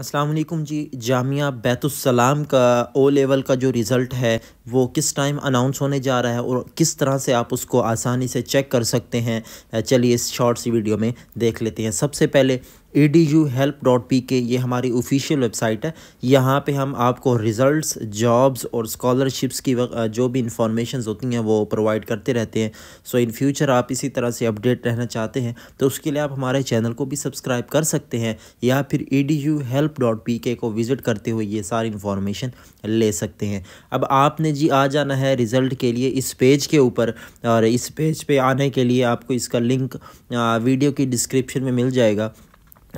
असलम जी जामिया बैतुलसलाम का O level का जो रिज़ल्ट है वो किस टाइम अनाउंस होने जा रहा है और किस तरह से आप उसको आसानी से चेक कर सकते हैं चलिए इस शॉर्ट्स वीडियो में देख लेते हैं सबसे पहले A D U help dot P K ये हमारी ऑफिशियल वेबसाइट है यहाँ पे हम आपको रिज़ल्ट्स जॉब्स और स्कॉलरशिप्स की जो भी इंफॉर्मेशन होती हैं वो प्रोवाइड करते रहते हैं सो इन फ्यूचर आप इसी तरह से अपडेट रहना चाहते हैं तो उसके लिए आप हमारे चैनल को भी सब्सक्राइब कर सकते हैं या फिर E D U help dot P K को विज़िट करते हुए ये सारी इन्फॉर्मेशन ले सकते हैं अब आपने जी आ जाना है रिज़ल्ट के लिए इस पेज के ऊपर और इस पेज पे आने के लिए आपको इसका लिंक वीडियो की डिस्क्रिप्शन में मिल जाएगा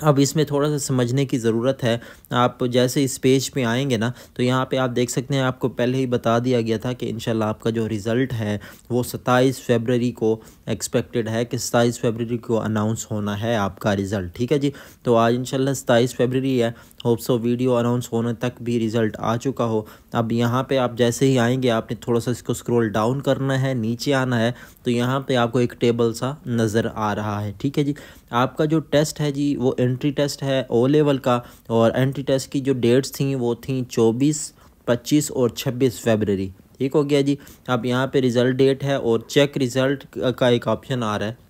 अब इसमें थोड़ा सा समझने की ज़रूरत है आप जैसे इस पेज पे आएंगे ना तो यहाँ पे आप देख सकते हैं आपको पहले ही बता दिया गया था कि इनशाला आपका जो रिज़ल्ट है वो 27 फरवरी को एक्सपेक्टेड है कि 27 फरवरी को अनाउंस होना है आपका रिज़ल्ट ठीक है जी तो आज इनशाला सताईस फरवरी है होप सो वीडियो अनाउंस होने तक भी रिज़ल्ट आ चुका हो अब यहाँ पर आप जैसे ही आएँगे आपने थोड़ा सा इसको स्क्रोल डाउन करना है नीचे आना है तो यहाँ पर आपको एक टेबल सा नज़र आ रहा है ठीक है जी आपका जो टेस्ट है जी वो एंट्री टेस्ट है ओ लेवल का और एंट्री टेस्ट की जो डेट्स थी वो थी चौबीस पच्चीस और छब्बीस फेबररी ठीक हो गया जी अब यहाँ पे रिज़ल्ट डेट है और चेक रिज़ल्ट का एक ऑप्शन आ रहा है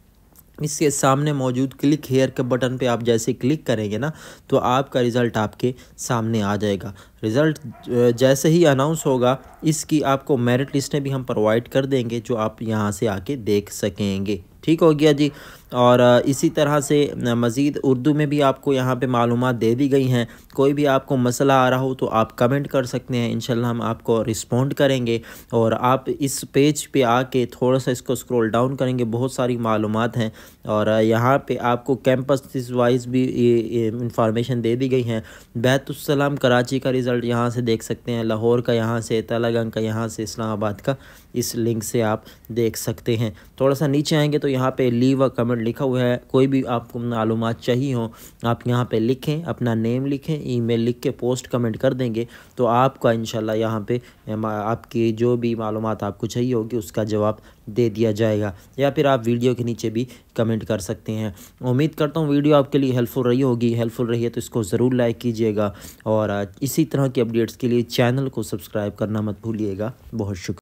इसके सामने मौजूद क्लिक हेयर के बटन पे आप जैसे क्लिक करेंगे ना तो आपका रिज़ल्ट आपके सामने आ जाएगा रिज़ल्ट जैसे ही अनाउंस होगा इसकी आपको मेरिट लिस्टें भी हम प्रोवाइड कर देंगे जो आप यहाँ से आके देख सकेंगे ठीक हो गया जी और इसी तरह से मज़ीद उर्दू में भी आपको यहाँ पे मालूम दे दी गई हैं कोई भी आपको मसला आ रहा हो तो आप कमेंट कर सकते हैं इन हम आपको रिस्पोंड करेंगे और आप इस पेज पे आके थोड़ा सा इसको स्क्रॉल डाउन करेंगे बहुत सारी मालूम हैं और यहाँ पे आपको कैंपस वाइज भी इंफॉर्मेशन दे दी गई हैं बैतुलसलाम कराची का रिज़ल्ट यहाँ से देख सकते हैं लाहौर का यहाँ से तलागंग का यहाँ से इस्लामाबाद का इस लिंक से आप देख सकते हैं थोड़ा सा नीचे आएंगे तो यहाँ पे लीव अ कमेंट लिखा हुआ है कोई भी आपको मालूम चाहिए हो आप यहाँ पे लिखें अपना नेम लिखें ईमेल लिख के पोस्ट कमेंट कर देंगे तो आपका इन यहाँ पे आपकी जो भी मालूम आपको चाहिए होगी उसका जवाब दे दिया जाएगा या फिर आप वीडियो के नीचे भी कमेंट कर सकते हैं उम्मीद करता हूँ वीडियो आपके लिए हेल्पफुल रही होगी हेल्पफुल रही है तो इसको ज़रूर लाइक कीजिएगा और इसी तरह की अपडेट्स के लिए चैनल को सब्सक्राइब करना मत भूलिएगा बहुत शुक्रिया